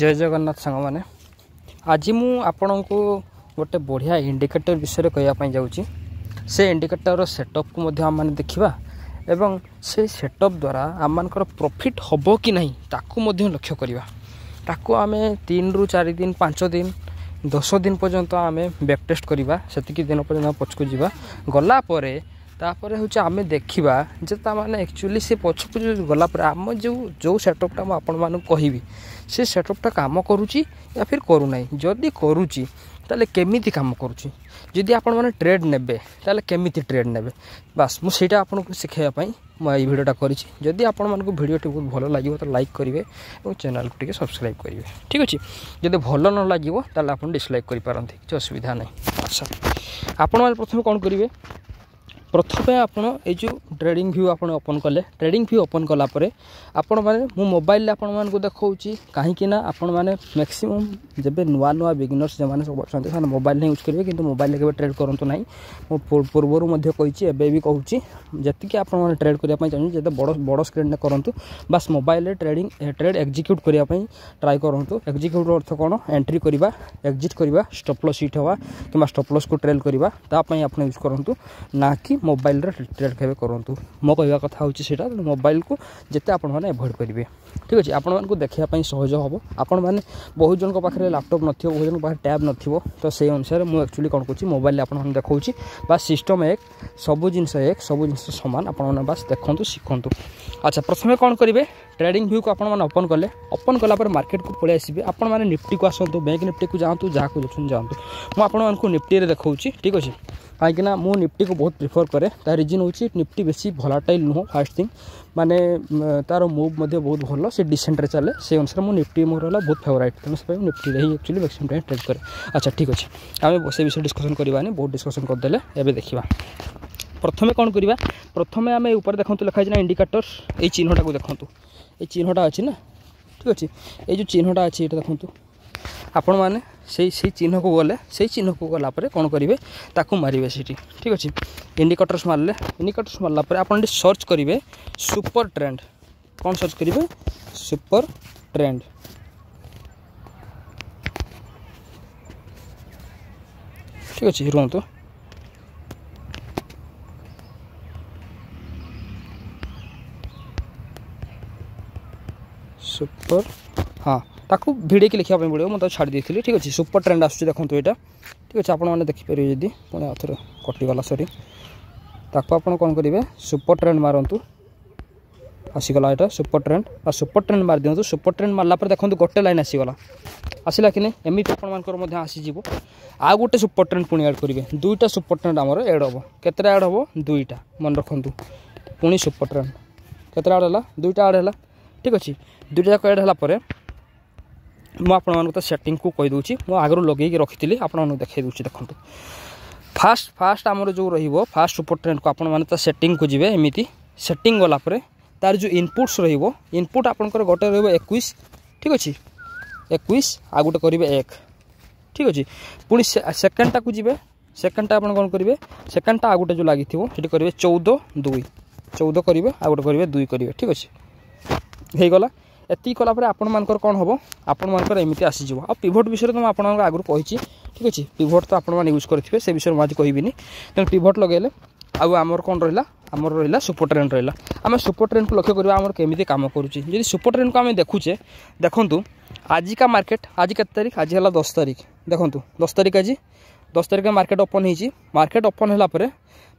ଜୟ ଜଗନ୍ନାଥ ସାଙ୍ଗମାନେ ଆଜି ମୁଁ ଆପଣଙ୍କୁ ଗୋଟେ ବଢ଼ିଆ ଇଣ୍ଡିକେଟର ବିଷୟରେ କହିବା ପାଇଁ ଯାଉଛି ସେ ଇଣ୍ଡିକେଟରର ସେଟଅପ୍କୁ ମଧ୍ୟ ଆମମାନେ ଦେଖିବା ଏବଂ ସେ ସେଟଅପ୍ ଦ୍ୱାରା ଆମମାନଙ୍କର ପ୍ରଫିଟ୍ ହେବ କି ନାହିଁ ତାକୁ ମଧ୍ୟ ଲକ୍ଷ୍ୟ କରିବା ତାକୁ ଆମେ ତିନିରୁ ଚାରି ଦିନ ପାଞ୍ଚ ଦିନ ଦଶ ଦିନ ପର୍ଯ୍ୟନ୍ତ ଆମେ ବ୍ୟାକ୍ ଟେଷ୍ଟ କରିବା ସେତିକି ଦିନ ପର୍ଯ୍ୟନ୍ତ ପଛକୁ ଯିବା ଗଲା ପରେ ତାପରେ ହେଉଛି ଆମେ ଦେଖିବା ଯେ ତା'ମାନେ ଆକ୍ଚୁଆଲି ସେ ପଛକୁ ଯେଉଁ ଗଲା ପରେ ଆମ ଯେଉଁ ଯେଉଁ ସେଟଅପ୍ଟା ମୁଁ ଆପଣମାନଙ୍କୁ କହିବି ସେ ସେଟଅପ୍ଟା କାମ କରୁଛି ୟା ଫିର୍ କରୁନାହିଁ ଯଦି କରୁଛି ତାହେଲେ କେମିତି କାମ କରୁଛି ଯଦି ଆପଣମାନେ ଟ୍ରେଡ୍ ନେବେ ତାହେଲେ କେମିତି ଟ୍ରେଡ୍ ନେବେ ବାସ୍ ମୁଁ ସେଇଟା ଆପଣଙ୍କୁ ଶିଖାଇବା ପାଇଁ ମୁଁ ଏଇ ଭିଡ଼ିଓଟା କରିଛି ଯଦି ଆପଣମାନଙ୍କୁ ଭିଡ଼ିଓଟି ବହୁତ ଭଲ ଲାଗିବ ତ ଲାଇକ୍ କରିବେ ଏବଂ ଚ୍ୟାନେଲ୍କୁ ଟିକେ ସବସ୍କ୍ରାଇବ୍ କରିବେ ଠିକ୍ ଅଛି ଯଦି ଭଲ ନ ଲାଗିବ ତାହେଲେ ଆପଣ ଡିସ୍ଲାଇକ୍ କରିପାରନ୍ତି କିଛି ଅସୁବିଧା ନାହିଁ ଆଚ୍ଛା ଆପଣମାନେ ପ୍ରଥମେ କ'ଣ କରିବେ ପ୍ରଥମେ ଆପଣ ଏଇ ଯେଉଁ ଟ୍ରେଡ଼ିଂ ଭ୍ୟୁ ଆପଣ ଓପନ୍ କଲେ ଟ୍ରେଡ଼ିଂ ଭ୍ୟୁ ଓପନ୍ କଲା ପରେ ଆପଣମାନେ ମୁଁ ମୋବାଇଲରେ ଆପଣମାନଙ୍କୁ ଦେଖାଉଛି କାହିଁକି ନା ଆପଣମାନେ ମ୍ୟାକ୍ସିମମ୍ ଯେବେ ନୂଆ ନୂଆ ବିଗିନର୍ସ ଯେଉଁମାନେ ସବୁ ଅଛନ୍ତି ସେମାନେ ମୋବାଇଲ ହିଁ ୟୁଜ୍ କରିବେ କିନ୍ତୁ ମୋବାଇଲରେ କେବେ ଟ୍ରେଡ଼ କରନ୍ତୁ ନାହିଁ ମୁଁ ପୂର୍ବରୁ ମଧ୍ୟ କହିଛି ଏବେ ବି କହୁଛି ଯେତିକି ଆପଣମାନେ ଟ୍ରେଡ଼ କରିବା ପାଇଁ ଚାହୁଁଛନ୍ତି ଯେତେ ବଡ଼ ବଡ଼ ସ୍କ୍ରିନ୍ରେ କରନ୍ତୁ ବାସ୍ ମୋବାଇଲରେ ଟ୍ରେଡ଼ିଂ ଟ୍ରେଡ଼ ଏକ୍ଜିକ୍ୟୁଟ୍ କରିବା ପାଇଁ ଟ୍ରାଏ କରନ୍ତୁ ଏକ୍ଜିକ୍ୟୁଟ୍ର ଅର୍ଥ କ'ଣ ଏଣ୍ଟ୍ରି କରିବା ଏକ୍ଜିଟ୍ କରିବା ଷ୍ଟପ୍ଲସ୍ ସିଟ୍ ହେବା କିମ୍ବା ଷ୍ଟପ୍ଲସ୍କୁ ଟ୍ରେଲ୍ କରିବା ତା ପାଇଁ ଆପଣ ୟୁଜ୍ କରନ୍ତୁ ନା କି ମୋବାଇଲର ଟ୍ରିଟ୍ କେବେ କରନ୍ତୁ ମୋ କହିବା କଥା ହେଉଛି ସେଇଟା ମୋବାଇଲକୁ ଯେତେ ଆପଣମାନେ ଏଭଏଡ଼୍ କରିବେ ଠିକ୍ ଅଛି ଆପଣମାନଙ୍କୁ ଦେଖିବା ପାଇଁ ସହଜ ହେବ ଆପଣମାନେ ବହୁତ ଜଣଙ୍କ ପାଖରେ ଲ୍ୟାପଟପ୍ ନଥିବ ବହୁତ ଜଣଙ୍କ ପାଖରେ ଟ୍ୟାବ୍ ନଥିବ ତ ସେଇ ଅନୁସାରେ ମୁଁ ଆକ୍ଚୁଆଲି କ'ଣ କରୁଛି ମୋବାଇଲ୍ ଆପଣମାନେ ଦେଖାଉଛି ବା ସିଷ୍ଟମ୍ ଏକ ସବୁ ଜିନିଷ ଏକ ସବୁ ଜିନିଷ ସମାନ ଆପଣମାନେ ବାସ୍ ଦେଖନ୍ତୁ ଶିଖନ୍ତୁ ଆଚ୍ଛା ପ୍ରଥମେ କ'ଣ କରିବେ ଟ୍ରେଡିଂ ଭ୍ୟୁକୁ ଆପଣମାନେ ଓପନ୍ କଲେ ଓପନ୍ କଲା ପରେ ମାର୍କେଟକୁ ପଳେଇ ଆସିବେ ଆପଣମାନେ ନିଫ୍ଟିକୁ ଆସନ୍ତୁ ବ୍ୟାଙ୍କ ନିଫ୍ଟିକୁ ଯାଆନ୍ତୁ ଯାହାକୁ ଦେଖନ୍ତୁ ଯାଆନ୍ତୁ ମୁଁ ଆପଣମାନଙ୍କୁ ନିଫ୍ଟିରେ ଦେଖାଉଛି ଠିକ୍ ଅଛି कहीं निफ्टी को बहुत प्रिफर कै रिजन हो निफ्टी बेस भलाटाइल नुह फास्ट थिंग मैंने तार मुव बहुत भल से डिसेंट्रे चले से अनुसार मुझे निफ्टी मोर है बहुत फेवरेट तेनाली निफ्टी ही एक्चुअली मैक्सीम टाइम ट्रेड कै अच्छा ठीक अच्छे आम से विषय डिस्कसन करवानी बहुत डिस्कसन करदे एवं देखा प्रथम कौन करवा प्रथम आम ऊपर देखते लिखाई ना इंडिकेटर ये चिन्हटा को देखूँ ये चिन्हटा अच्छी ना ठीक अच्छे ये जो चिन्हटा अच्छे ये देखते ଆପଣମାନେ ସେଇ ସେଇ ଚିହ୍ନକୁ ଗଲେ ସେଇ ଚିହ୍ନକୁ ଗଲା ପରେ କ'ଣ କରିବେ ତାକୁ ମାରିବେ ସେଠି ଠିକ୍ ଅଛି ଇଣ୍ଡିକେଟର୍ସ ମାରିଲେ ଇଣ୍ଡିକେଟର୍ସ ମାରିଲା ପରେ ଆପଣ ଏଠି ସର୍ଚ୍ଚ କରିବେ ସୁପର ଟ୍ରେଣ୍ଡ କ'ଣ ସର୍ଚ୍ଚ କରିବେ ସୁପର ଟ୍ରେଣ୍ଡ ଠିକ୍ ଅଛି ରୁହନ୍ତୁ ସୁପର ହଁ ତାକୁ ଭିଡ଼େଇକି ଲେଖିବା ପାଇଁ ପଡ଼ିବ ମୁଁ ତାକୁ ଛାଡ଼ି ଦେଇଥିଲି ଠିକ୍ ଅଛି ସୁପର୍ ଟ୍ରେଣ୍ଡ ଆସୁଛି ଦେଖନ୍ତୁ ଏଇଟା ଠିକ୍ ଅଛି ଆପଣମାନେ ଦେଖିପାରିବେ ଯଦି ପୁଣି ଆଉ ଥରେ କଟିଗଲା ସରି ତାକୁ ଆପଣ କ'ଣ କରିବେ ସୁପର୍ ଟ୍ରେଣ୍ଡ ମାରନ୍ତୁ ଆସିଗଲା ଏଇଟା ସୁପର୍ ଟ୍ରେଣ୍ଡ ଆଉ ସୁପର୍ ଟ୍ରେଣ୍ଡ ମାରିଦିଅନ୍ତୁ ସୁପର୍ ଟ୍ରେଣ୍ଡ ମାରିଲା ପରେ ଦେଖନ୍ତୁ ଗୋଟେ ଲାଇନ୍ ଆସିଗଲା ଆସିଲା କି ନାହିଁ ଏମିତି ଆପଣମାନଙ୍କର ମଧ୍ୟ ଆସିଯିବ ଆଉ ଗୋଟେ ସୁପର୍ ଟ୍ରେଣ୍ଡ ପୁଣି ଆଡ଼୍ କରିବେ ଦୁଇଟା ସୁପର୍ ଟ୍ରେଣ୍ଡ ଆମର ଏଡ଼୍ ହେବ କେତେଟା ଆଡ଼୍ ହେବ ଦୁଇଟା ମନେ ରଖନ୍ତୁ ପୁଣି ସୁପର୍ ଟ୍ରେଣ୍ଡ କେତେଟା ଆଡ଼୍ ହେଲା ଦୁଇଟା ଆଡ଼୍ ହେଲା ଠିକ୍ ଅଛି ଦୁଇଟା ଯାକ ଏଡ଼୍ ହେଲା ପରେ ମୁଁ ଆପଣମାନଙ୍କୁ ତ ସେଟିଂକୁ କହିଦେଉଛି ମୁଁ ଆଗରୁ ଲଗେଇକି ରଖିଥିଲି ଆପଣମାନଙ୍କୁ ଦେଖାଇ ଦେଉଛି ଦେଖନ୍ତୁ ଫାଷ୍ଟ ଫାଷ୍ଟ ଆମର ଯେଉଁ ରହିବ ଫାଷ୍ଟ ସୁପର ଟ୍ରେଣ୍ଡକୁ ଆପଣମାନେ ତ ସେଟିଂକୁ ଯିବେ ଏମିତି ସେଟିଂ ଗଲା ପରେ ତାର ଯେଉଁ ଇନପୁଟ୍ସ ରହିବ ଇନପୁଟ୍ ଆପଣଙ୍କର ଗୋଟେ ରହିବ ଏକୋଇଶ ଠିକ୍ ଅଛି ଏକୋଇଶ ଆଉ ଗୋଟେ କରିବେ ଏକ ଠିକ୍ ଅଛି ପୁଣି ସେକେଣ୍ଡଟାକୁ ଯିବେ ସେକେଣ୍ଡଟା ଆପଣ କ'ଣ କରିବେ ସେକେଣ୍ଡଟା ଆଉ ଗୋଟେ ଯେଉଁ ଲାଗିଥିବ ସେଠି କରିବେ ଚଉଦ ଦୁଇ ଚଉଦ କରିବେ ଆଉ ଗୋଟେ କରିବେ ଦୁଇ କରିବେ ଠିକ୍ ଅଛି ହେଇଗଲା ଏତିକି କଲାପରେ ଆପଣମାନଙ୍କର କ'ଣ ହେବ ଆପଣମାନଙ୍କର ଏମିତି ଆସିଯିବ ଆଉ ପିଭୋଟ୍ ବିଷୟରେ ତ ମୁଁ ଆପଣମାନଙ୍କୁ ଆଗରୁ କହିଛି ଠିକ୍ ଅଛି ପିଭୋଟ୍ ତ ଆପଣମାନେ ୟୁଜ୍ କରିଥିବେ ସେ ବିଷୟରେ ମୁଁ ଆଜି କହିବିନି ତେଣୁ ପିଭୋଟ୍ ଲଗାଇଲେ ଆଉ ଆମର କ'ଣ ରହିଲା ଆମର ରହିଲା ସୁପର ଟ୍ରେଣ୍ଡ ରହିଲା ଆମେ ସୁପର ଟ୍ରେଣ୍ଡକୁ ଲକ୍ଷ୍ୟ କରିବା ଆମର କେମିତି କାମ କରୁଛି ଯଦି ସୁପର ଟ୍ରେଣ୍ଡକୁ ଆମେ ଦେଖୁଛେ ଦେଖନ୍ତୁ ଆଜିକା ମାର୍କେଟ ଆଜି କେତେ ତାରିଖ ଆଜି ହେଲା ଦଶ ତାରିଖ ଦେଖନ୍ତୁ ଦଶ ତାରିଖ ଆଜି ଦଶ ତାରିଖ ମାର୍କେଟ ଓପନ୍ ହେଇଛି ମାର୍କେଟ ଓପନ୍ ହେଲା ପରେ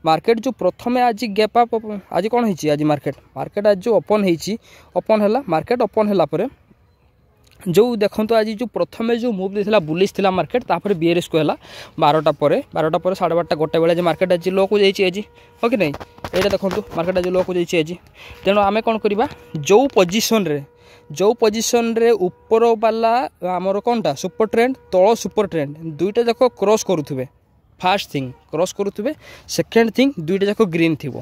মার্কেট যে প্রথমে আজি গ্যাপ আপ আজি কোণ হয়েছি আজি মার্কেট মার্কেট আজ যে ওপন হয়েছি ওপন হল মার্কেট ওপন হলা পরে ଯେଉଁ ଦେଖନ୍ତୁ ଆଜି ଯେଉଁ ପ୍ରଥମେ ଯେଉଁ ମୁଭ୍ ଦେଇଥିଲା ବୁଲିସ୍ ଥିଲା ମାର୍କେଟ୍ ତାପରେ ବିଏରଏସ୍କୁ ହେଲା ବାରଟା ପରେ ବାରଟା ପରେ ସାଢ଼େ ବାରଟା ଗୋଟେ ବେଳେ ଆଜି ମାର୍କେଟ୍ ଆଜି ଲୋକୁ ଯାଇଛି ଆଜି ହଁ କି ନାହିଁ ଏଇଟା ଦେଖନ୍ତୁ ମାର୍କେଟ୍ ଆଜି ଲୋକୁ ଯାଇଛି ଆଜି ତେଣୁ ଆମେ କ'ଣ କରିବା ଯେଉଁ ପୋଜିସନ୍ରେ ଯେଉଁ ପୋଜିସନ୍ରେ ଉପରବାଲା ଆମର କ'ଣଟା ସୁପର ଟ୍ରେଣ୍ଡ ତଳ ସୁପର ଟ୍ରେଣ୍ଡ ଦୁଇଟା ଯାକ କ୍ରସ୍ କରୁଥିବେ ফার্স্ট থিং ক্রস করুবে সেকেন্ড থিং দুইটা যাক গ্রিন থিব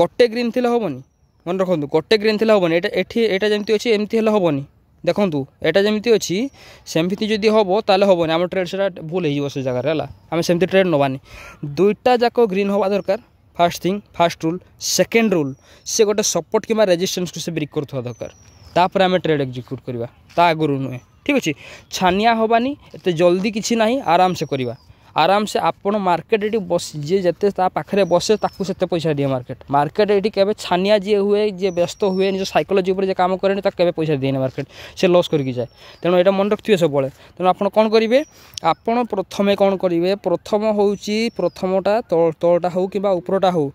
গোটে গ্রিন থিলে হবনি মনে রাখুন গোটে গ্রিন থিলে হবনি এটা এটি এটা যেমন অছি এমতি হলে হবনি দেখুন এটা যেমি অছি সেমতি যদি হব তাহলে হবনি আমার ট্রেড সেটা ভুল হয়ে যাব সে জায়গায় হল আমি সেমতি ট্রেড নবানি দুইটা যাক গ্রিন হওয়া দরকার first thing first rule second rule সে গোটে সপোর্ট কিংবা রেজিষ্টান্সকে সে ব্রিক করুয়া দরকার তাপরে আমি ট্রেড এক্সিক্ୟୁଟ୍ করা তা আগর নুহে ঠিক আছে ছানিয়া হবানি ଏତେ জলদি কিছু না আরামসে করা ଆରାମସେ ଆପଣ ମାର୍କେଟ ଏଠି ବସି ଯିଏ ଯେତେ ତା ପାଖରେ ବସେ ତାକୁ ସେତେ ପଇସା ଦିଏ ମାର୍କେଟ ମାର୍କେଟ ଏଠି କେବେ ଛାନିଆ ଯିଏ ହୁଏ ଯିଏ ବ୍ୟସ୍ତ ହୁଏ ନିଜ ସାଇକୋଲୋଜି ଉପରେ ଯିଏ କାମ କରେନି ତାକୁ କେବେ ପଇସା ଦିଏନି ମାର୍କେଟ ସେ ଲସ୍ କରିକି ଯାଏ ତେଣୁ ଏଇଟା ମନେ ରଖିଥିବେ ସବୁବେଳେ ତେଣୁ ଆପଣ କ'ଣ କରିବେ ଆପଣ ପ୍ରଥମେ କ'ଣ କରିବେ ପ୍ରଥମ ହେଉଛି ପ୍ରଥମଟା ତଳଟା ହେଉ କିମ୍ବା ଉପରଟା ହେଉ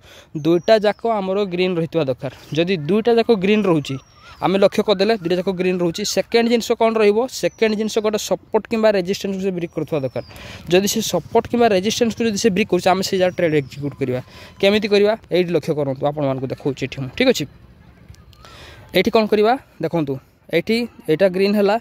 ଦୁଇଟା ଯାକ ଆମର ଗ୍ରୀନ୍ ରହିଥିବା ଦରକାର ଯଦି ଦୁଇଟା ଯାକ ଗ୍ରୀନ୍ ରହୁଛି আমি লক্ষ্য କରିଦେଲେ ଦୁଇଟା ଯାକ ଗ୍ରୀନ୍ ରହୁଛି ସେକେଣ୍ଡ ଜିନିଷ କ'ଣ ରହିବ ସେକେଣ୍ଡ ଜିନିଷ ଗୋଟେ ସପୋର୍ଟ କିମ୍ବା ରେଜିଷ୍ଟାନ୍ସକୁ ସେ ବ୍ରିକ୍ କରୁଥିବା ଦରକାର ଯଦି ସେ ସପୋର୍ଟ କିମ୍ବା ରେଜିଷ୍ଟାନ୍ସକୁ ଯଦି ସେ ବ୍ରିକ୍ କରୁଛି ଆମେ ସେଇ ଯାହା ଟ୍ରେଡ୍ ଏକ୍ଜିକ୍ୟୁଟ୍ କରିବା କେମିତି କରିବା ଏଇଠି ଲକ୍ଷ୍ୟ କରନ୍ତୁ ଆପଣମାନଙ୍କୁ ଦେଖାଉଛି ଏଠି ମୁଁ ଠିକ୍ ଅଛି ଏଇଠି କ'ଣ କରିବା ଦେଖନ୍ତୁ ଏଇଠି ଏଇଟା ଗ୍ରୀନ୍ ହେଲା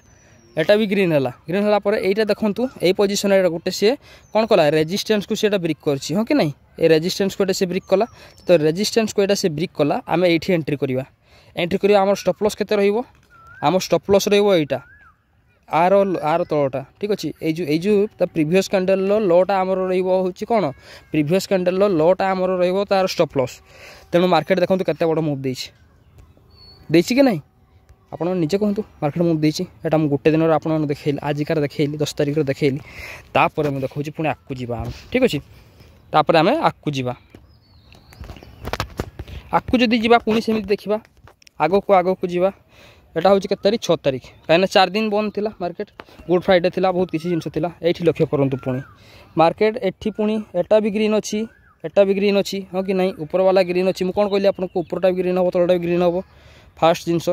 এটা বি গ্রিন হল গ্রিন হল পরে এইটা দেখুন এই পজিশন গোটে সি কোণ কলা রেজিষ্টান্স কু সেটা ব্রিক করছি হ্যাঁ কি না এই রেজিষ্টান্স কু এটা সে ব্রিক কলা তো রেজিষ্টান্স কু এটা সে ব্রিক কলা আমি এইটি এন্ট্রি করা এন্ট্রি করি আমার স্টপ লস কেতে রহব আমার স্টপ লস রহব এইটা ଆର ଆର ତଳଟା ଠିକ୍ ଅଛି ଏଇ ଯେଉଁ ଏଇ ଯେଉଁ ତା ପ୍ରିଭିୟସ୍ କ୍ୟାଣ୍ଡେଲ୍ର ଲ'ଟା ଆମର ରହିବ ହେଉଛି କ'ଣ ପ୍ରିଭିୟସ୍ କ୍ୟାଣ୍ଡେଲ୍ର ଲ'ଟା ଆମର ରହିବ ତା'ର ଷ୍ଟପ୍ ଲସ୍ ତେଣୁ ମାର୍କେଟ୍ ଦେଖନ୍ତୁ କେତେ ବଡ଼ ମୁଭ୍ ଦେଇଛି ଦେଇଛି କି ନାହିଁ ଆପଣ ନିଜେ କୁହନ୍ତୁ ମାର୍କେଟ୍ ମୁଭ୍ ଦେଇଛି ଏଇଟା ମୁଁ ଗୋଟେ ଦିନରେ ଆପଣମାନଙ୍କୁ ଦେଖେଇଲି ଆଜିକାର ଦେଖେଇଲି ଦଶ ତାରିଖରେ ଦେଖେଇଲି ତାପରେ ମୁଁ ଦେଖାଉଛି ପୁଣି ଆଗକୁ ଯିବା ଆମେ ଠିକ୍ ଅଛି ତାପରେ ଆମେ ଆଗକୁ ଯିବା ଆଗକୁ ଯଦି ଯିବା ପୁଣି ସେମିତି ଦେଖିବା ଆଗକୁ ଆଗକୁ ଯିବା ଏଇଟା ହେଉଛି କେତେ ତାରିଖ ଛଅ ତାରିଖ କାହିଁକିନା ଚାରି ଦିନ ବନ୍ଦ ଥିଲା ମାର୍କେଟ ଗୁଡ଼ ଫ୍ରାଇଡ଼େ ଥିଲା ବହୁତ କିଛି ଜିନିଷ ଥିଲା ଏଇଠି ଲକ୍ଷ୍ୟ କରନ୍ତୁ ପୁଣି ମାର୍କେଟ ଏଠି ପୁଣି ଏଟା ବି ଗ୍ରୀନ୍ ଅଛି ଏଟା ବି ଗ୍ରୀନ୍ ଅଛି ହଁ କି ନାହିଁ ଉପରବାଲା ଗ୍ରୀନ୍ ଅଛି ମୁଁ କ'ଣ କହିଲି ଆପଣଙ୍କୁ ଉପରଟା ବି ଗ୍ରୀନ୍ ହେବ ତଳଟା ବି ଗ୍ରୀନ୍ ହେବ ফার্স্ট জিনিস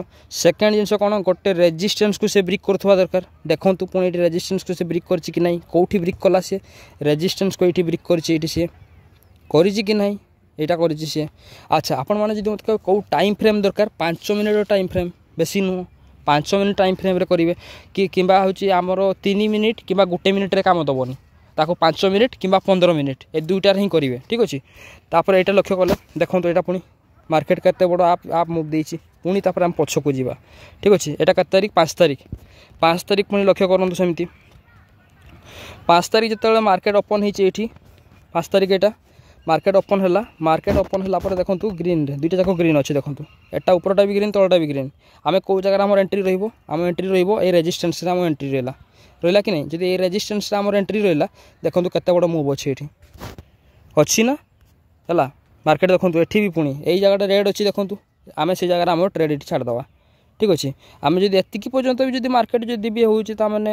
সেকেন্ড জিনিস কোণ গোটে রেজিষ্টান্সু সে ব্রিক করুয়া দরকার দেখুন পুঁ এটি রেজিষ্টান্সু সে ব্রিক করছে কি না কোটি ব্রিক কলা সে রেজিষ্টান্স এইটি ব্রিক করছে এইটি সে করেছে কি না ଏଇଟା କରିଛି ସିଏ ଆଚ୍ଛା ଆପଣମାନେ ଯଦି ମୋତେ କେଉଁ ଟାଇମ୍ ଫ୍ରେମ୍ ଦରକାର ପାଞ୍ଚ ମିନିଟ୍ର ଟାଇମ୍ ଫ୍ରେମ୍ ବେଶୀ ନୁହଁ ପାଞ୍ଚ ମିନିଟ୍ ଟାଇମ୍ ଫ୍ରେମ୍ରେ କରିବେ କି କିମ୍ବା ହେଉଛି ଆମର ତିନି ମିନିଟ୍ କିମ୍ବା ଗୋଟେ ମିନିଟ୍ରେ କାମ ଦେବନି ତାକୁ ପାଞ୍ଚ ମିନିଟ୍ କିମ୍ବା ପନ୍ଦର ମିନିଟ୍ ଏ ଦୁଇଟାରେ ହିଁ କରିବେ ଠିକ୍ ଅଛି ତାପରେ ଏଇଟା ଲକ୍ଷ୍ୟ କଲେ ଦେଖନ୍ତୁ ଏଇଟା ପୁଣି ମାର୍କେଟ୍ କେତେ ବଡ଼ ଆପ୍ ଆପ୍ ମୁଭ୍ ଦେଇଛି ପୁଣି ତାପରେ ଆମେ ପଛକୁ ଯିବା ଠିକ୍ ଅଛି ଏଇଟା କେତେ ତାରିଖ ପାଞ୍ଚ ତାରିଖ ପାଞ୍ଚ ତାରିଖ ପୁଣି ଲକ୍ଷ୍ୟ କରନ୍ତୁ ସେମିତି ପାଞ୍ଚ ତାରିଖ ଯେତେବେଳେ ମାର୍କେଟ୍ ଓପନ୍ ହେଇଛି ଏଇଠି ପାଞ୍ଚ ତାରିଖ ଏଇଟା মার্কেট ওপন হল মার্কেট ওপন হল পরে দেখুন গ্রিন দুইটা যাক গ্রিন অছে দেখুন এটা উপরটা বি গ্রিন তলটা বি গ্রিন আমি কেউ জায়গায় আমার এন্ট্রি রহব আমার এন্ট্রি রহব এই রেজিষ্টান্সরে আমার এন্ট্রি রহলা রহলা কি না যদি এই রেজিষ্টান্সরে আমার এন্ট্রি রহলা দেখুন কত বড় মুভ অছে এটি অছি না হল মার্কেট দেখুন এটি বি পুঁ এই জায়গাটা রেড অছি দেখুন আমি সেই জায়গায় আমার ট্রেড এটি ছাড়িদেওয়া ঠিক ଅଛି ଆମେ ଯଦି ଏତିକି ପର୍ଯ୍ୟନ୍ତ ବି ଯଦି ମାର୍କେଟ୍ ଯଦି ବି ହେଉଛି ତାମାନେ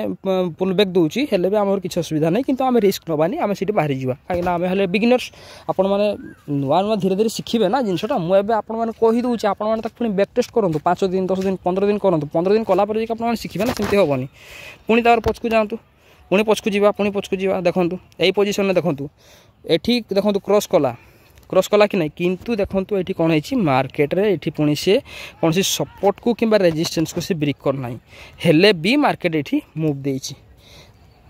ପୁଲ୍ ବ୍ୟାକ୍ ଦେଉଛି ହେଲେ ବି ଆମର କିଛି ଅସୁବିଧା ନାହିଁ କିନ୍ତୁ ଆମେ ରିସ୍କ ନେବାନି ଆମେ ସେଠି ବାହାରିଯିବା କାହିଁକିନା ଆମେ ହେଲେ ବିଗିନର୍ସ ଆପଣମାନେ ନୂଆ ନୂଆ ଧୀରେ ଧୀରେ ଶିଖିବେ ନା ଜିନିଷଟା ମୁଁ ଏବେ ଆପଣମାନେ କହିଦେଉଛି ଆପଣମାନେ ତାକୁ ପୁଣି ବ୍ୟାକ୍ ଟେଷ୍ଟ କରନ୍ତୁ ପାଞ୍ଚ ଦିନ ଦଶ ଦିନ ପନ୍ଦର ଦିନ କରନ୍ତୁ ପନ୍ଦର ଦିନ କଲା ପରେ ଯାଇକି ଆପଣମାନେ ଶିଖିବେ ନା ସେମିତି ହେବନି ପୁଣି ତା'ର ପଛକୁ ଯାଆନ୍ତୁ ପୁଣି ପଛକୁ ଯିବା ପୁଣି ପଛକୁ ଯିବା ଦେଖନ୍ତୁ ଏଇ ପୋଜିସନ୍ରେ ଦେଖନ୍ତୁ ଏଠି ଦେଖନ୍ତୁ କ୍ରସ୍ କଲା କ୍ରସ୍ କଲା କି ନାହିଁ କିନ୍ତୁ ଦେଖନ୍ତୁ ଏଠି କ'ଣ ହେଇଛି ମାର୍କେଟରେ ଏଠି ପୁଣି ସିଏ କୌଣସି ସପୋର୍ଟକୁ କିମ୍ବା ରେଜିଷ୍ଟାନ୍ସକୁ ସେ ବ୍ରିକ୍ କରୁନାହିଁ ହେଲେ ବି ମାର୍କେଟ ଏଠି ମୁଭ୍ ଦେଇଛି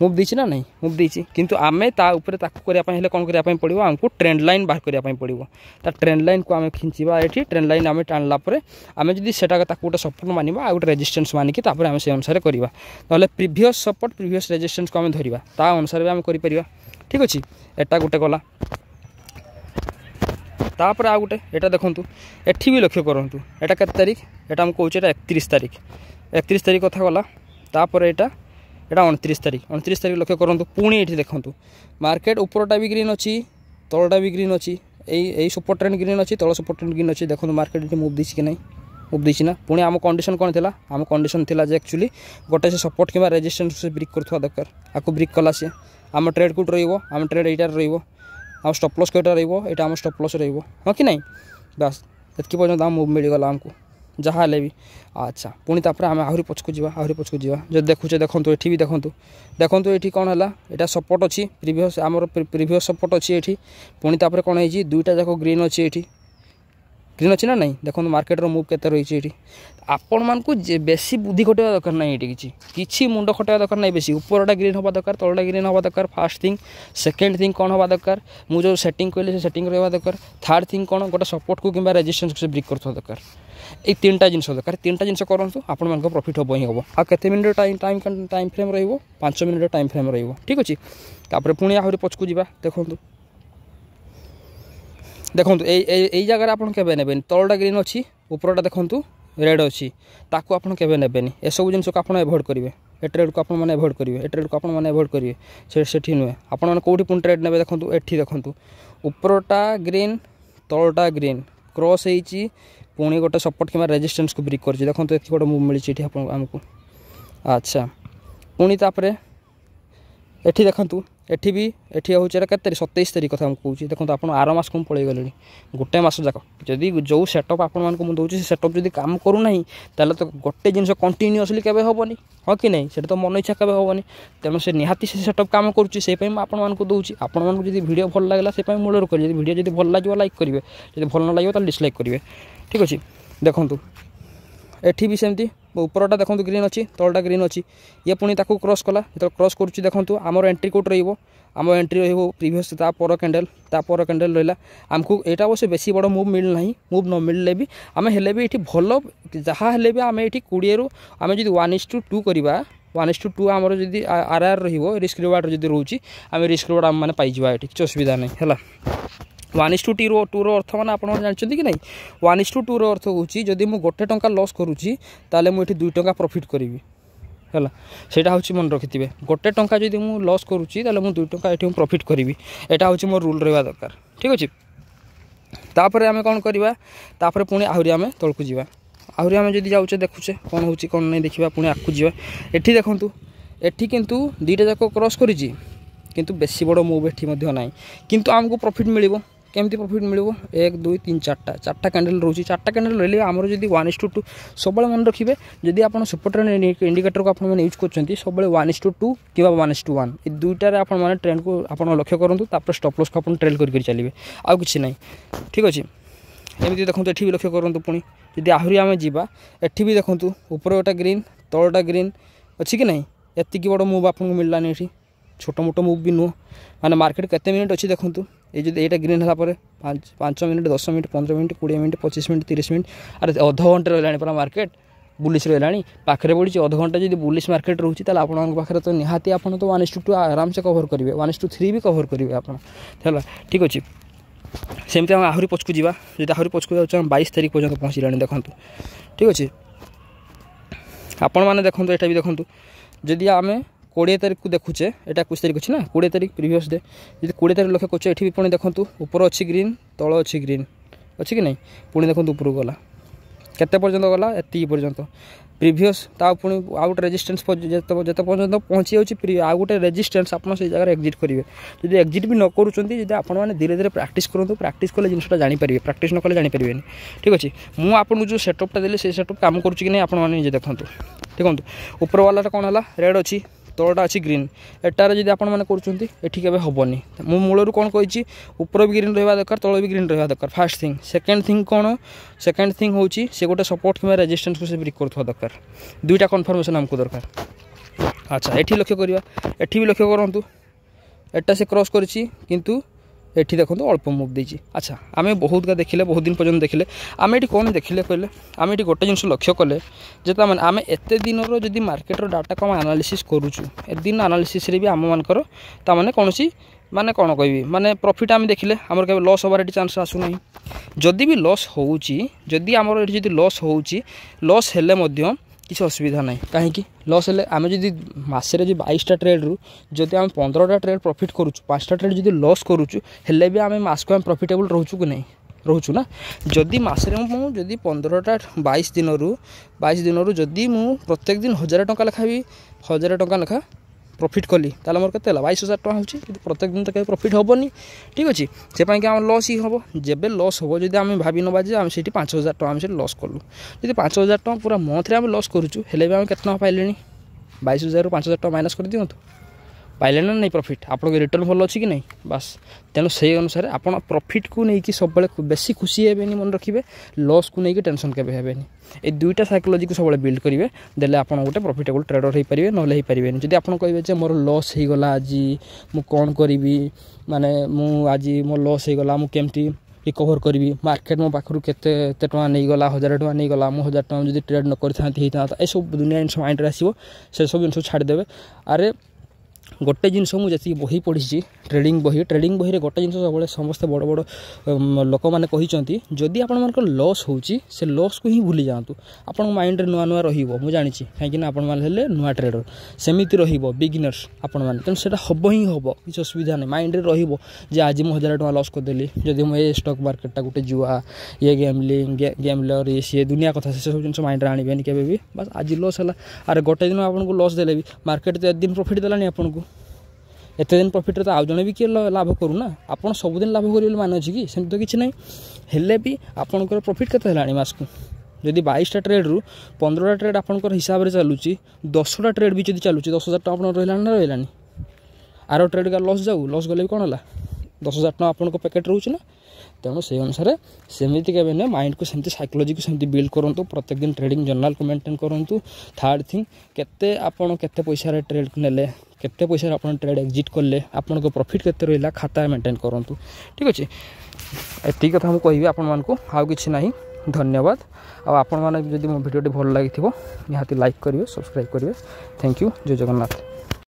ମୁଭ୍ ଦେଇଛି ନା ନାହିଁ ମୁଭ୍ ଦେଇଛି କିନ୍ତୁ ଆମେ ତା ଉପରେ ତାକୁ କରିବା ପାଇଁ ହେଲେ କ'ଣ କରିବା ପାଇଁ ପଡ଼ିବ ଆମକୁ ଟ୍ରେଣ୍ଡ ଲାଇନ୍ ବାହାର କରିବା ପାଇଁ ପଡ଼ିବ ତା ଟ୍ରେଣ୍ଡ ଲାଇନ୍କୁ ଆମେ ଖିଞ୍ଚିବା ଏଠି ଟ୍ରେଣ୍ଡ ଲାଇନ୍ ଆମେ ଟାଣିଲା ପରେ ଆମେ ଯଦି ସେଟା ତାକୁ ଗୋଟେ ସପୋର୍ଟ ମାନିବା ଆଉ ଗୋଟେ ରେଜିଷ୍ଟାନ୍ସ ମାନିକି ତାପରେ ଆମେ ସେ ଅନୁସାରେ କରିବା ନହେଲେ ପ୍ରିଭିୟସ୍ ସପୋର୍ଟ ପ୍ରିଭିୟସ୍ ରେଜିଷ୍ଟାନ୍ସକୁ ଆମେ ଧରିବା ତା ଅନୁସାରେ ବି ଆମେ କରିପାରିବା ଠିକ୍ ଅଛି ଏଟା ଗୋଟେ ଗଲା তাপরে আউ গোটে এটা দেখুন এটি বি লক্ষ্য করতু এটা কত তারিখ এটা আমি কৌছি এটা একত্রিশ তারিখ একত্রিশ তারিখ কথা গলা তাপরে এটা এটা অনতিরিশ তারিখ অনতিরিশ তারিখ লক্ষ্য করতু পুঁ এটি দেখুন মার্কেট উপরটা বি গ্রিন অছি তলটা বি গ্রিন অছি এই এই সুপর ট্রেন্ড গ্রিন অছি তল সুপর ট্রেন্ড গ্রিন অছি দেখুন মার্কেট এটি মুভ দিয়েছি কি না মুভ দিয়েছি না পুঁ আম কন্ডিশন কোণ লা আম কন্ডিশন লা যে একচুয়ালি গোটে সে সপোর্ট কিংবা রেজিস্টান্স ব্রিক করুয়া দরকার আকু ব্রিক কলা সি আম ট্রেড কোট রহব আম ট্রেড এইটার রহব ଆଉ ଷ୍ଟପ୍ ଲସ୍ କେଉଁଟା ରହିବ ଏଇଟା ଆମ ଷ୍ଟପ୍ ଲସ୍ ରହିବ ହଁ କି ନାହିଁ ବାସ୍ ଏତିକି ପର୍ଯ୍ୟନ୍ତ ଆମ ମୁଭ୍ ମିଳିଗଲା ଆମକୁ ଯାହା ହେଲେ ବି ଆଚ୍ଛା ପୁଣି ତାପରେ ଆମେ ଆହୁରି ପଛକୁ ଯିବା ଆହୁରି ପଛକୁ ଯିବା ଯଦି ଦେଖୁଛେ ଦେଖନ୍ତୁ ଏଠି ବି ଦେଖନ୍ତୁ ଦେଖନ୍ତୁ ଏଠି କ'ଣ ହେଲା ଏଇଟା ସପୋର୍ଟ ଅଛି ପ୍ରିଭିୟସ୍ ଆମର ପ୍ରିଭିୟସ୍ ସପୋର୍ଟ ଅଛି ଏଠି ପୁଣି ତାପରେ କ'ଣ ହେଇଛି ଦୁଇଟା ଯାକ ଗ୍ରୀନ୍ ଅଛି ଏଠି ଗ୍ରୀନ୍ ଅଛି ନା ନାହିଁ ଦେଖନ୍ତୁ ମାର୍କେଟର ମୁଭ୍ କେତେ ରହିଛି ଏଠି ଆପଣମାନଙ୍କୁ ବେଶୀ ବୁଦ୍ଧି ଖଟେଇବା ଦରକାର ନାହିଁ ଏଠି କିଛି କିଛି ମୁଣ୍ଡ ଖଟେଇବା ଦରକାର ନାହିଁ ବେଶୀ ଉପରଟା ଗ୍ରୀନ୍ ହେବା ଦରକାର ତଳଟା ଗ୍ରୀନ୍ ହେବା ଦରକାର ଫାର୍ଷ୍ଟ ଥିଙ୍ଗ ସେକେଣ୍ଡ ଥିଙ୍ଗ କ'ଣ ହେବା ଦରକାର ମୁଁ ଯେଉଁ ସେଟିଂ କହିଲି ସେ ସେଟିଂ ରହିବା ଦରକାର ଥାର୍ଡ଼ ଥିଙ୍ଗ କ'ଣ ଗୋଟେ ସପୋର୍ଟକୁ କିମ୍ବା ରେଜିଷ୍ଟାନ୍ସକୁ ସେ ବ୍ରିକ୍ କରୁଥିବା ଦରକାର ଏଇ ତିନିଟା ଜିନିଷ ଦରକାର ତିନିଟା ଜିନିଷ କରନ୍ତୁ ଆପଣମାନଙ୍କ ପ୍ରଫିଟ୍ ହେବ ହିଁ ହେବ ଆଉ କେତେ minute time time time frame ରହିବ ପାଞ୍ଚ ମିନିଟ୍ ଟାଇମ୍ ଫ୍ରେମ୍ ରହିବ ଠିକ୍ ଅଛି ତାପରେ ପୁଣି ଆହୁରି ପଛକୁ ଯିବା ଦେଖନ୍ତୁ দেখুন এই এই জায়গায় আপনার কেবে নেবেন তলটা গ্রিন অছি উপরটা দেখুন রেড অছি আপনার কেবে নেবেন এসব জিনিসকে আপনার এভোয়েড করবে এ ট্রেডকে আপনার মানে এভোয়েড করবে এ ট্রেডকে আপনার মানে এভোয়েড করবে সে সেটি নুহে আপনার কেউটি পুঁ ট্রেড নেবে দেখুন এটি দেখুন উপরটা গ্রিন তলটা গ্রিন ক্রস হয়েছি পুঁ গোটে সপোর্ট কিংবা রেজিষ্টান্সকে ব্রিক করছে দেখুন এটি গোটে মুভ মিছে এটি আপনার আমি আচ্ছা পুঁ তাপরে ଏଠି ଦେଖନ୍ତୁ ଏଠି ବି ଏଠି ହେଉଛି ଏଇଟା କେତେ ତାରିଖ ସତେଇଶ ତାରିଖ କଥା ମୁଁ କହୁଛି ଦେଖନ୍ତୁ ଆପଣ ଆର ମାସକୁ ମୁଁ ପଳେଇଗଲିଣି ଗୋଟେ ମାସ ଯାକ ଯଦି ଯେଉଁ ସେଟଅପ୍ ଆପଣମାନଙ୍କୁ ମୁଁ ଦେଉଛି ସେ ସେଟଅପ୍ ଯଦି କାମ କରୁନାହିଁ ତାହେଲେ ତ ଗୋଟେ ଜିନିଷ କଣ୍ଟିନ୍ୟୁଅସ୍ଲି କେବେ ହେବନି ହଁ କି ନାହିଁ ସେଇଟା ତ ମନ ଇଚ୍ଛା କେବେ ହେବନି ତେଣୁ ସେ ନିହାତି ସେ ସେଟଅପ୍ କାମ କରୁଛି ସେଇ ପାଇଁ ମୁଁ ଆପଣମାନଙ୍କୁ ଦେଉଛି ଆପଣମାନଙ୍କୁ ଯଦି ଭିଡ଼ିଓ ଭଲ ଲାଗିଲା ସେ ମୂଳରୁ କରିବେ ଯଦି ଭିଡ଼ିଓ ଯଦି ଭଲ ଲାଗିବ ଲାଇକ୍ କରିବେ ଯଦି ଭଲ ନ ଲାଗିବ ତାହେଲେ ଡିସ୍ଲାଇକ୍ କରିବେ ଠିକ୍ ଅଛି ଦେଖନ୍ତୁ ଏଠି ବି ସେମିତି উপরটা দেখুন গ্রিন অছি তলটা গ্রিন অছি ইয়ে পুঁ তাকে ক্রস কলা যেত ক্রস করছি দেখুন আমার এন্ট্রি কোড রহব আমার এন্ট্রি রহব প্রিভিয়স তা পর ক্যান্ডেল তা পর ক্যান্ডেল রহলা আমি এটা অবশ্য বেশি বড় মুভ মিল না মুভ ন মিললে বি আমি হলে বি এটি ভাল যা হলে বি আমি এটি কোড়িয়ে আমি যদি ওয়ান ইস টু টু করা ওয়ান ইস টু টু আমার যদি আর আর রহব রিস্ক রিওয়ার্ড যদি রয়েছে আমি রিস্ক রিওয়ার্ড আমি মানে পাইযা এটি কিছু অসুবিধা নাই হল ওয়াନ୍ ଇସ୍ ଟୁ ଟିର ଟୁର ଅର୍ଥ ମାନେ ଆପଣ ଜାଣିଛନ୍ତି କି ନାହିଁ ୱାନ୍ ଇସ୍ ଟୁ ଟୁର ଅର୍ଥ ହେଉଛି ଯଦି ମୁଁ ଗୋଟେ ଟଙ୍କା ଲସ୍ କରୁଛି ତାହେଲେ ମୁଁ ଏଠି ଦୁଇ ଟଙ୍କା ପ୍ରଫିଟ୍ କରିବି ହେଲା ସେଇଟା ହେଉଛି ମନେ ରଖିଥିବେ ଗୋଟେ ଟଙ୍କା ଯଦି ମୁଁ ଲସ୍ କରୁଛି ତାହେଲେ ମୁଁ ଦୁଇ ଟଙ୍କା ଏଠି ମୁଁ ପ୍ରଫିଟ୍ କରିବି ଏଇଟା ହେଉଛି ମୋର ରୁଲ୍ ରହିବା ଦରକାର ଠିକ୍ ଅଛି ତାପରେ ଆମେ କ'ଣ କରିବା ତାପରେ ପୁଣି ଆହୁରି ଆମେ ତଳକୁ ଯିବା ଆହୁରି ଆମେ ଯଦି ଯାଉଛେ ଦେଖୁଛେ କ'ଣ ହେଉଛି କ'ଣ ନାହିଁ ଦେଖିବା ପୁଣି ଆଗକୁ ଯିବା ଏଠି ଦେଖନ୍ତୁ ଏଠି କିନ୍ତୁ ଦୁଇଟା ଯାକ କ୍ରସ୍ କରିଛି କିନ୍ତୁ ବେଶୀ ବଡ଼ ମୁଭ୍ ଏଠି ମଧ୍ୟ ନାହିଁ କିନ୍ତୁ ଆମକୁ ପ୍ରଫିଟ୍ ମିଳିବ কেমতি প্রফিট মিলব এক দুই তিন চারটা চারটা ক্যান্ডেল রয়েছে চারটা ক্যান্ডেল রহলে আমার যদি ওয়ান ইস টু টু সবুলে মনে রাখবে যদি আপনার সুপর ইন্ডিকেটরকে আপনার ইউজ করছেন সবুলে ওয়ান ইস টু টু কিংবা ওয়ান ইস টু ওয়ান এই দুইটার আপনার ট্রেন্ডকে আপনার লক্ষ্য করতু তারপরে স্টপ লস্কে আপনার ট্রেড করি চালবে আউ কিছু নাই ঠিক আছে এমনি দেখুন এটি লক্ষ্য করতু পুঁ যদি আহরি আমি যা এটি বি দেখুন উপরে গোটা গ্রিন তলটা গ্রিন অছি কি না এতিকি বড় মুভ আপনার মিললানি এটি ছোট মোট মুভ বি নুহ মানে মার্কেট কেতে মিনিট অছি দেখুন এই যদি ଏଇଟା ଗ୍ରୀନ୍ ହେଲା ପରେ ପାଞ୍ଚ ପାଞ୍ଚ ମିନିଟ୍ ଦଶ ମିନିଟ୍ ପନ୍ଦର ମିନିଟ୍ କୋଡ଼ିଏ ମିନିଟ୍ ପଚିଶ ମିନିଟ୍ ତିରିଶ ମିନିଟ୍ ଆରେ ଅଧଘଣ୍ଟା ରହିଲାଣି ପୁରା ମାର୍କେଟ୍ ବୁଲିସ୍ ରହିଲାଣି ପାଖରେ ପଡ଼ିଛି ଅଧଘଣ୍ଟା ଯଦି ବୁଲିସ୍ ମାର୍କେଟ୍ ରହୁଛି ତାହେଲେ ଆପଣଙ୍କ ପାଖରେ ତ ନିହାତି ଆପଣ ତ ୱାନ୍ ଇସ୍ ଟୁ ଟୁ ଆରାମସେ କଭର୍ କରିବେ ୱାନ୍ ଇସ୍ ଟୁ ଥ୍ରୀ ବି କଭର୍ କରିବେ ଆପଣ ହେଲା ଠିକ୍ ଅଛି ସେମିତି ଆମେ ଆହୁରି ପଛକୁ ଯିବା ଯଦି ଆହୁରି ପଛକୁ ଯାଉଛୁ ଆମେ ବାଇଶ ତାରିଖ ପର୍ଯ୍ୟନ୍ତ ପହଞ୍ଚିଲାଣି ଦେଖନ୍ତୁ ଠିକ୍ ଅଛି ଆପଣମାନେ ଦେଖନ୍ତୁ ଏଇଟା ବି ଦେଖନ୍ତୁ ଯଦି ଆମେ কোড়িয়ে তারিখ দেখুছে এটা একুশ তারিখ না কোড়িয়ে তারিখ প্রিভিয়স ডে যদি কোড়িয়ে তারিখ লক্ষ্য করছে এটি বি পুঁ দেখুন উপর অছি গ্রিন তল অছি গ্রিন অছি কি না পুঁ দেখুন উপরক গলা কেতে পর্যন্ত গলা এতিকি পর্যন্ত প্রিভিয়স তা পুঁ আউ গোটে রেজিটেন্স যেত পর্যন্ত পৌঁছে যাচ্ছে আউ গোটে রেজিটেন্স আপনার সেই জায়গায় এক্সিট করবে যদি এক্সিট বি ন করছেন যদি আপনার ধীরে ধীরে প্র্যাকটিস করতু প্র্যাকটিস কলে জিনিসটা জাঁপারে প্র্যাকটিস নকলে জাঁপারে ঠিক আছে মু আপনার যে সেটপটা দিলে সেই সেটপ কাম করছি কি না আপনার নিজে দেখুন দেখুন উপরওয়ালাটা কোণ হল রেড অছি ତଳଟା ଅଛି ଗ୍ରୀନ୍ ଏଟାରେ ଯଦି ଆପଣମାନେ କରୁଛନ୍ତି ଏଠି କେବେ ହେବନି ମୁଁ ମୂଳରୁ କ'ଣ କହିଛି ଉପର ବି ଗ୍ରୀନ୍ ରହିବା ଦରକାର ତଳ ବି ଗ୍ରୀନ୍ ରହିବା ଦରକାର ଫାର୍ଷ୍ଟ ଥିଙ୍ଗ ସେକେଣ୍ଡ ଥିଙ୍ଗ କ'ଣ ସେକେଣ୍ଡ ଥିଙ୍ଗ ହେଉଛି ସେ ଗୋଟେ ସପୋର୍ଟ କିମ୍ବା ରେଜିଷ୍ଟାନ୍ସକୁ ସେ ବ୍ରିକ୍ କରୁଥିବା ଦରକାର ଦୁଇଟା କନଫର୍ମେସନ୍ ଆମକୁ ଦରକାର ଆଚ୍ଛା ଏଠି ଲକ୍ଷ୍ୟ କରିବା ଏଠି ବି ଲକ୍ଷ୍ୟ କରନ୍ତୁ ଏଟା ସେ କ୍ରସ୍ କରିଛି କିନ୍ତୁ ଏଠି ଦେଖନ୍ତୁ ଅଳ୍ପ ମୁଭ୍ ଦେଇଛି ଆଚ୍ଛା ଆମେ ବହୁତକା ଦେଖିଲେ ବହୁତ ଦିନ ପର୍ଯ୍ୟନ୍ତ ଦେଖିଲେ ଆମେ ଏଠି କ'ଣ ଦେଖିଲେ କହିଲେ ଆମେ ଏଠି ଗୋଟେ ଜିନିଷ ଲକ୍ଷ୍ୟ କଲେ ଯେ ତା'ମାନେ ଆମେ ଏତେ ଦିନର ଯଦି ମାର୍କେଟର ଡାଟା କ'ଣ ଆନାଲିସିସ୍ କରୁଛୁ ଏ ଦିନ ଆନାଲିସିସ୍ରେ ବି ଆମମାନଙ୍କର ତା'ମାନେ କୌଣସି ମାନେ କ'ଣ କହିବି ମାନେ ପ୍ରଫିଟ୍ ଆମେ ଦେଖିଲେ ଆମର କେବେ ଲସ୍ ହେବାର ଏଠି ଚାନ୍ସ ଆସୁନାହିଁ ଯଦି ବି ଲସ୍ ହେଉଛି ଯଦି ଆମର ଏଠି ଯଦି ଲସ୍ ହେଉଛି ଲସ୍ ହେଲେ ମଧ୍ୟ କିଛି ଅସୁବିଧା ନାହିଁ କାହିଁକି ଲସ୍ ହେଲେ ଆମେ ଯଦି ମାସରେ ଯଦି ବାଇଶଟା ଟ୍ରେଡ଼୍ରୁ ଯଦି ଆମେ ପନ୍ଦରଟା ଟ୍ରେଡ଼୍ ପ୍ରଫିଟ୍ କରୁଛୁ ପାଞ୍ଚଟା ଟ୍ରେଡ଼୍ ଯଦି ଲସ୍ କରୁଛୁ ହେଲେ ବି ଆମେ ମାସକୁ ଆମେ ପ୍ରଫିଟେବୁଲ୍ ରହୁଛୁ କି ନାହିଁ ରହୁଛୁ ନା ଯଦି ମାସରେ ମୁଁ ଯଦି ପନ୍ଦରଟା ବାଇଶ ଦିନରୁ ବାଇଶ ଦିନରୁ ଯଦି ମୁଁ ପ୍ରତ୍ୟେକ ଦିନ ହଜାରେ ଟଙ୍କା ଲେଖା ବି ହଜାରେ ଟଙ୍କା ଲେଖା প্রফিট কলি তাহলে আমার কেতে হল বাইশ হাজার টাকা হচ্ছে কিন্তু প্রত্যেক দিন তো কেউ প্রফিট হবনি ঠিক আছে সেপাই আমার লস হি হব যেবে লস হব যদি আমি ভাবি নেবা যে আমি সেটি পাঁচ হাজার টাকা আমি সেটি লস কলু যদি পাঁচ হাজার টাকা পুরা মন্থরে আমি লস করুছু হলে বি আমি কেতে টাকা পাইলে বাইশ হাজার পাঁচ হাজার টাকা মাইনাস করে দিও ପାଇଲେ ନା ନାହିଁ ପ୍ରଫିଟ୍ ଆପଣଙ୍କ ରିଟର୍ଣ୍ଣ ଭଲ ଅଛି କି ନାହିଁ ବାସ୍ ତେଣୁ ସେହି ଅନୁସାରେ ଆପଣ ପ୍ରଫିଟ୍କୁ ନେଇକି ସବୁବେଳେ ବେଶୀ ଖୁସି ହେବେନି ମନେ ରଖିବେ ଲସ୍କୁ ନେଇକି ଟେନସନ୍ କେବେ ହେବେନି ଏ ଦୁଇଟା ସାଇକୋଲୋଜିକୁ ସବୁବେଳେ ବିଲ୍ଡ କରିବେ ଦେଲେ ଆପଣ ଗୋଟେ ପ୍ରଫିଟେବୁଲ୍ ଟ୍ରେଡର ହୋଇପାରିବେ ନହେଲେ ହୋଇପାରିବେନି ଯଦି ଆପଣ କହିବେ ଯେ ମୋର ଲସ୍ ହୋଇଗଲା ଆଜି ମୁଁ କ'ଣ କରିବି ମାନେ ମୁଁ ଆଜି ମୋ ଲସ୍ ହୋଇଗଲା ମୁଁ କେମିତି ରିକଭର କରିବି ମାର୍କେଟ୍ ମୋ ପାଖରୁ କେତେ ଏତେ ଟଙ୍କା ନେଇଗଲା ହଜାର ଟଙ୍କା ନେଇଗଲା ମୁଁ ହଜାର ଟଙ୍କା ଯଦି ଟ୍ରେଡ୍ ନ କରିଥାନ୍ତି ହେଇଥାନ୍ତା ଏସବୁ ଦୁନିଆ ଜିନିଷ ମାଇଣ୍ଡରେ ଆସିବ ସେସବୁ ଜିନିଷ ଛାଡ଼ିଦେବେ ଆରେ ଗୋଟେ ଜିନିଷ ମୁଁ ଯେତିକି ବହି ପଢ଼ିଛି ଟ୍ରେଡିଂ ବହି ଟ୍ରେଡିଂ ବହିରେ ଗୋଟେ ଜିନିଷ ସବୁବେଳେ ସମସ୍ତେ ବଡ଼ ବଡ଼ ଲୋକମାନେ କହିଛନ୍ତି ଯଦି ଆପଣମାନଙ୍କର ଲସ୍ ହେଉଛି ସେ ଲସ୍କୁ ହିଁ ଭୁଲି ଯାଆନ୍ତୁ ଆପଣଙ୍କ ମାଇଣ୍ଡରେ ନୂଆ ନୂଆ ରହିବ ମୁଁ ଜାଣିଛି କାହିଁକିନା ଆପଣମାନେ ହେଲେ ନୂଆ ଟ୍ରେଡର ସେମିତି ରହିବ ବିଗିନର୍ସ ଆପଣମାନେ ତେଣୁ ସେଇଟା ହେବ ହିଁ ହେବ କିଛି ଅସୁବିଧା ନାହିଁ ମାଇଣ୍ଡରେ ରହିବ ଯେ ଆଜି ମୁଁ ହଜାର ଟଙ୍କା ଲସ୍ କରିଦେଲି ଯଦି ମୁଁ ଏ ଷ୍ଟକ୍ ମାର୍କେଟଟା ଗୋଟେ ଜୁଆ ଇଏ ଗ୍ୟାମ୍ଲିଂ ଗ୍ୟାମ୍ଲର ଇଏ ସିଏ ଦୁନିଆ କଥା ସେସବୁ ଜିନିଷ ମାଇଣ୍ଡରେ ଆଣିବେନି କେବେ ବି ବାସ୍ ଆଜି ଲସ୍ ହେଲା ଆରେ ଗୋଟେ ଦିନ ଆପଣଙ୍କୁ ଲସ୍ ଦେଲେ ବି ମାର୍କେଟ ତ ଏଦିନ ପ୍ରଫିଟ୍ ଦେଲାନି ଆପଣଙ୍କୁ ଏତେ ଦିନ ପ୍ରଫିଟ୍ରେ ତ ଆଉ ଜଣେ ବି କିଏ ଲାଭ କରୁନା ଆପଣ ସବୁଦିନ ଲାଭ କରିବେ ବୋଲି ମାନେ ଅଛି କି ସେମିତି ତ କିଛି ନାହିଁ ହେଲେ ବି ଆପଣଙ୍କର ପ୍ରଫିଟ୍ କେତେ ହେଲାଣି ମାସକୁ ଯଦି ବାଇଶଟା ଟ୍ରେଡ଼୍ରୁ ପନ୍ଦରଟା ଟ୍ରେଡ଼୍ ଆପଣଙ୍କର ହିସାବରେ ଚାଲୁଛି ଦଶଟା ଟ୍ରେଡ଼ ବି ଯଦି ଚାଲୁଛି ଦଶ ହଜାର ଟଙ୍କା ଆପଣ ରହିଲାଣି ନା ରହିଲାନି ଆର ଟ୍ରେଡ଼୍ ଲସ୍ ଯାଉ ଲସ୍ ଗଲେ ବି କ'ଣ ହେଲା ଦଶ ହଜାର ଟଙ୍କା ଆପଣଙ୍କ ପ୍ୟାକେଟ୍ ରହୁଛି ନା ତେଣୁ ସେଇ ଅନୁସାରେ ସେମିତି କେବେ ନୁହେଁ ମାଇଣ୍ଡକୁ ସେମିତି ସାଇକୋଲୋଜିକୁ ସେମିତି ବିଲ୍ଡ କରନ୍ତୁ ପ୍ରତ୍ୟେକ ଦିନ ଟ୍ରେଡିଂ ଜର୍ଣ୍ଣାଲକୁ ମେଣ୍ଟେନ୍ କରନ୍ତୁ ଥାର୍ଡ଼ ଥିଙ୍ଗ କେତେ ଆପଣ କେତେ ପଇସାରେ ଟ୍ରେଡ୍ ନେଲେ କେତେ ପଇସାରେ ଆପଣ ଟ୍ରେଡ୍ ଏକ୍ଜିଟ୍ କଲେ ଆପଣଙ୍କ ପ୍ରଫିଟ୍ କେତେ ରହିଲା ଖାତା ମେଣ୍ଟେନ୍ କରନ୍ତୁ ଠିକ୍ ଅଛି ଏତିକି କଥା ମୁଁ କହିବି ଆପଣମାନଙ୍କୁ ଆଉ କିଛି ନାହିଁ ଧନ୍ୟବାଦ ଆଉ ଆପଣମାନେ ଯଦି ମୋ ଭିଡ଼ିଓଟି ଭଲ ଲାଗିଥିବ ନିହାତି ଲାଇକ୍ କରିବେ ସବସ୍କ୍ରାଇବ୍ କରିବେ ଥ୍ୟାଙ୍କ ୟୁ ଜୟ ଜଗନ୍ନାଥ